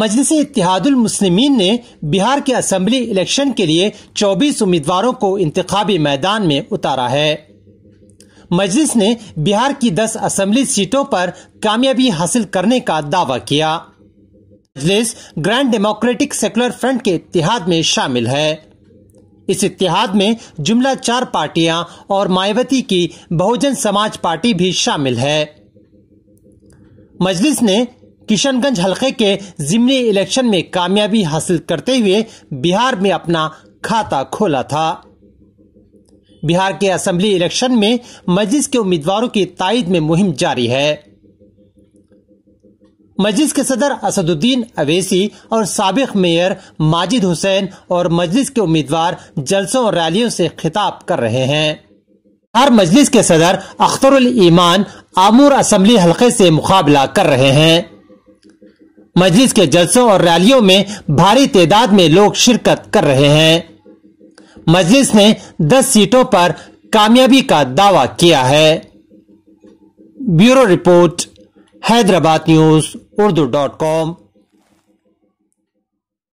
मजलिस इतिहादुलमसलमिन ने बिहार के assembly election के लिए 24 उम्मीदवारों को इंतबी मैदान में उतारा है मजलिस ने बिहार की 10 असम्बली सीटों पर कामयाबी हासिल करने का दावा किया Majlis Grand Democratic Secular Front के इतिहाद में शामिल है इस इतिहाद में जुमला चार पार्टियां और मायावती की बहुजन समाज पार्टी भी शामिल है मजलिस ने किशनगंज हलके के जिमनी इलेक्शन में कामयाबी हासिल करते हुए बिहार में अपना खाता खोला था बिहार के असेंबली इलेक्शन में मजलिस के उम्मीदवारों की ताइद में मुहिम जारी है मजलिस के सदर असदुद्दीन अवेसी और सबक मेयर माजिद हुसैन और मजलिस के उम्मीदवार जलसों और रैलियों से खिताब कर रहे हैं हर मजलिस के सदर अख्तरुल ईमान आमूर असम्बली हलके से मुकाबला कर रहे हैं मजलिस के जलसों और रैलियों में भारी तादाद में लोग शिरकत कर रहे हैं मजलिस ने 10 सीटों पर कामयाबी का दावा किया है bureau report Hyderabad news Urdu dot com